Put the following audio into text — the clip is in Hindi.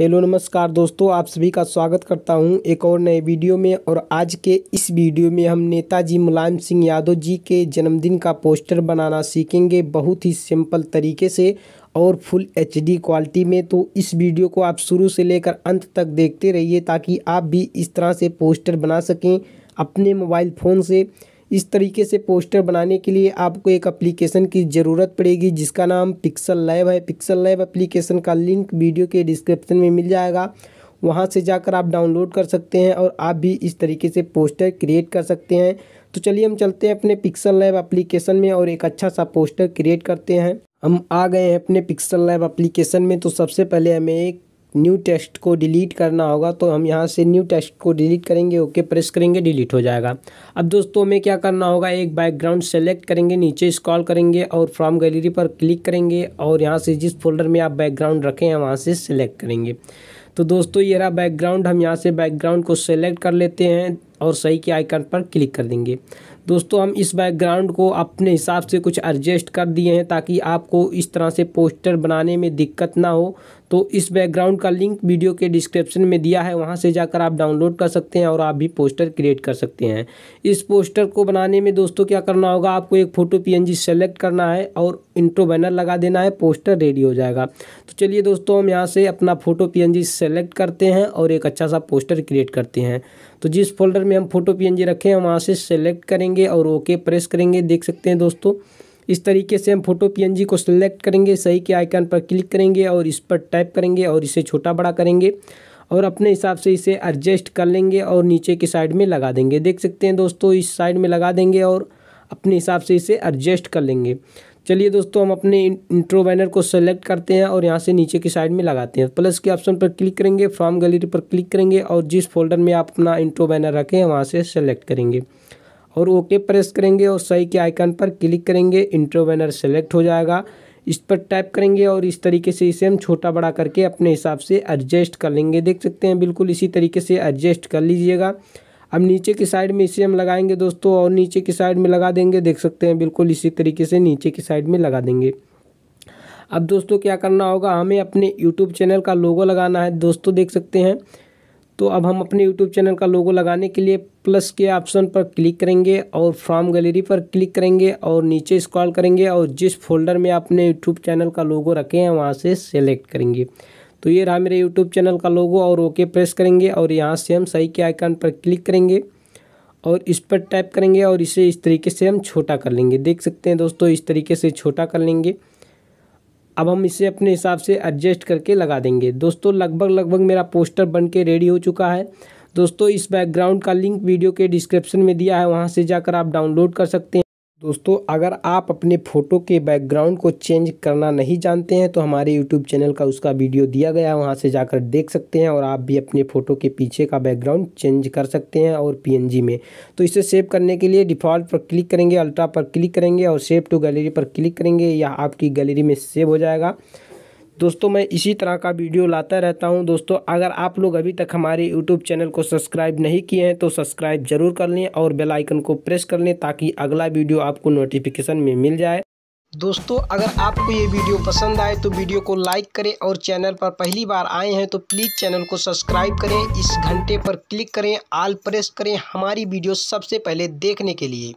हेलो नमस्कार दोस्तों आप सभी का स्वागत करता हूं एक और नए वीडियो में और आज के इस वीडियो में हम नेताजी मुलायम सिंह यादव जी के जन्मदिन का पोस्टर बनाना सीखेंगे बहुत ही सिंपल तरीके से और फुल एच डी क्वालिटी में तो इस वीडियो को आप शुरू से लेकर अंत तक देखते रहिए ताकि आप भी इस तरह से पोस्टर बना सकें अपने मोबाइल फ़ोन से इस तरीके से पोस्टर बनाने के लिए आपको एक अप्लीकेशन की ज़रूरत पड़ेगी जिसका नाम पिक्सल लैब है पिक्सल लैब एप्लीकेशन का लिंक वीडियो के डिस्क्रिप्शन में मिल जाएगा वहाँ से जाकर आप डाउनलोड कर सकते हैं और आप भी इस तरीके से पोस्टर क्रिएट कर सकते हैं तो चलिए हम चलते हैं अपने पिक्सल लैब एप्लीकेशन में और एक अच्छा सा पोस्टर क्रिएट करते हैं हम आ गए हैं अपने पिक्सल लैब एप्लीकेशन में तो सबसे पहले हमें एक न्यू टेस्ट को डिलीट करना होगा तो हम यहाँ से न्यू टेस्ट को डिलीट करेंगे ओके प्रेस करेंगे डिलीट हो जाएगा अब दोस्तों हमें क्या करना होगा एक बैकग्राउंड सेलेक्ट करेंगे नीचे स्क्रॉल करेंगे और फ्रॉम गैलरी पर क्लिक करेंगे और यहाँ से जिस फोल्डर में आप बैकग्राउंड रखें हैं वहाँ से सेलेक्ट करेंगे तो दोस्तों ये रहा बैकग्राउंड हम यहाँ से बैकग्राउंड को सेलेक्ट कर लेते हैं और सही के आइकन पर क्लिक कर देंगे दोस्तों हम इस बैकग्राउंड को अपने हिसाब से कुछ एडजस्ट कर दिए हैं ताकि आपको इस तरह से पोस्टर बनाने में दिक्कत ना हो तो इस बैकग्राउंड का लिंक वीडियो के डिस्क्रिप्शन में दिया है वहां से जाकर आप डाउनलोड कर सकते हैं और आप भी पोस्टर क्रिएट कर सकते हैं इस पोस्टर को बनाने में दोस्तों क्या करना होगा आपको एक फ़ोटो पी सेलेक्ट करना है और इंट्रो बैनर लगा देना है पोस्टर रेडी हो जाएगा तो चलिए दोस्तों हम यहाँ से अपना फ़ोटो पी सेलेक्ट करते हैं और एक अच्छा सा पोस्टर क्रिएट करते हैं तो जिस फोल्डर में हम फोटो पी रखे हैं वहाँ से सेलेक्ट करेंगे और ओके प्रेस करेंगे देख सकते हैं दोस्तों इस तरीके से हम फोटो पी को सिलेक्ट करेंगे सही के आइकन पर क्लिक करेंगे और इस पर टाइप करेंगे और इसे छोटा बड़ा करेंगे और अपने हिसाब से इसे एडजस्ट कर लेंगे और नीचे की साइड में लगा देंगे देख सकते हैं दोस्तों इस साइड में लगा देंगे और अपने हिसाब से इसे एडजस्ट कर लेंगे चलिए दोस्तों हम अपने इंट्रो बैनर को सेलेक्ट करते हैं और यहाँ से नीचे की साइड में लगाते हैं प्लस के ऑप्शन पर क्लिक करेंगे फ्रॉम गैलरी पर क्लिक करेंगे और जिस फोल्डर में आप अपना इंट्रो बैनर रखें वहाँ से सेलेक्ट करेंगे और ओके प्रेस करेंगे और सही के आइकन पर क्लिक करेंगे इंट्रो बैनर सेलेक्ट हो जाएगा इस पर टाइप करेंगे और इस तरीके से इसे हम छोटा बड़ा करके अपने हिसाब से एडजस्ट कर लेंगे देख सकते हैं बिल्कुल इसी तरीके से एडजस्ट कर लीजिएगा अब नीचे की साइड में इसे हम लगाएंगे दोस्तों और नीचे की साइड में लगा देंगे देख सकते हैं बिल्कुल इसी तरीके से नीचे की साइड में लगा देंगे अब दोस्तों क्या करना होगा हमें अपने यूट्यूब चैनल का लोगो लगाना है दोस्तों देख सकते हैं तो अब हम अपने यूट्यूब चैनल का लोगो लगाने के लिए प्लस के ऑप्शन पर क्लिक करेंगे और फ्रॉम गैलरी पर क्लिक करेंगे और नीचे स्क्रॉल करेंगे और जिस फोल्डर में आपने यूट्यूब चैनल का लोगो रखे हैं वहाँ से सेलेक्ट करेंगे तो ये रहा मेरे यूट्यूब चैनल का लोगो और ओके प्रेस करेंगे और यहाँ से हम सही के आइकन पर क्लिक करेंगे और इस पर टाइप करेंगे और इसे इस तरीके से हम छोटा कर लेंगे देख सकते हैं दोस्तों इस तरीके से छोटा कर लेंगे अब हम इसे अपने हिसाब से एडजस्ट करके लगा देंगे दोस्तों लगभग लगभग मेरा पोस्टर बन के रेडी हो चुका है दोस्तों इस बैकग्राउंड का लिंक वीडियो के डिस्क्रिप्शन में दिया है वहाँ से जाकर आप डाउनलोड कर सकते हैं दोस्तों अगर आप अपने फ़ोटो के बैकग्राउंड को चेंज करना नहीं जानते हैं तो हमारे यूट्यूब चैनल का उसका वीडियो दिया गया है वहाँ से जाकर देख सकते हैं और आप भी अपने फ़ोटो के पीछे का बैकग्राउंड चेंज कर सकते हैं और पीएनजी में तो इसे सेव करने के लिए डिफ़ॉल्ट पर क्लिक करेंगे अल्ट्रा पर क्लिक करेंगे और सेव टू गैलरी पर क्लिक करेंगे या आपकी गैलरी में सेव हो जाएगा दोस्तों मैं इसी तरह का वीडियो लाता रहता हूँ दोस्तों अगर आप लोग अभी तक हमारे यूट्यूब चैनल को सब्सक्राइब नहीं किए हैं तो सब्सक्राइब जरूर कर लें और बेल आइकन को प्रेस कर लें ताकि अगला वीडियो आपको नोटिफिकेशन में मिल जाए दोस्तों अगर आपको ये वीडियो पसंद आए तो वीडियो को लाइक करें और चैनल पर पहली बार आए हैं तो प्लीज़ चैनल को सब्सक्राइब करें इस घंटे पर क्लिक करें आल प्रेस करें हमारी वीडियो सबसे पहले देखने के लिए